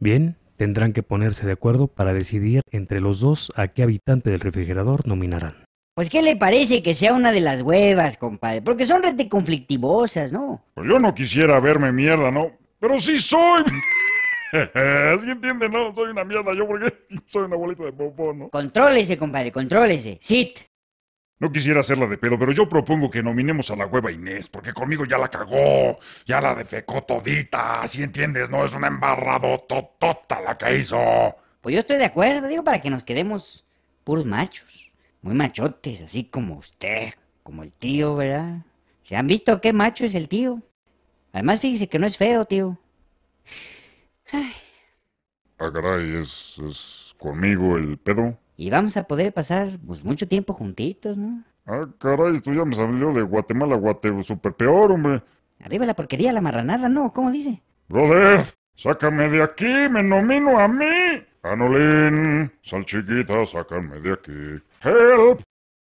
Bien, tendrán que ponerse de acuerdo para decidir entre los dos a qué habitante del refrigerador nominarán. Pues, ¿qué le parece que sea una de las huevas, compadre? Porque son rete conflictivosas, ¿no? Pues yo no quisiera verme mierda, ¿no? Pero sí soy. Así entiende, ¿no? Soy una mierda yo porque soy una bolita de popó, ¿no? Contrólese, compadre, contrólese. Sit. No quisiera hacerla de pedo, pero yo propongo que nominemos a la hueva Inés, porque conmigo ya la cagó, ya la defecó todita, ¿sí entiendes? No, es una totota la que hizo. Pues yo estoy de acuerdo, digo, para que nos quedemos puros machos, muy machotes, así como usted, como el tío, ¿verdad? ¿Se han visto qué macho es el tío? Además, fíjese que no es feo, tío. Ay. Ah, es conmigo el pedo? y vamos a poder pasar pues, mucho tiempo juntitos, ¿no? Ah, caray, tú ya me salió de Guatemala, Guate, super peor, hombre. Arriba la porquería, la marranada, ¿no? ¿Cómo dice? Brother, sácame de aquí, me nomino a mí. Anolín, salchiquita, sácame de aquí. Help,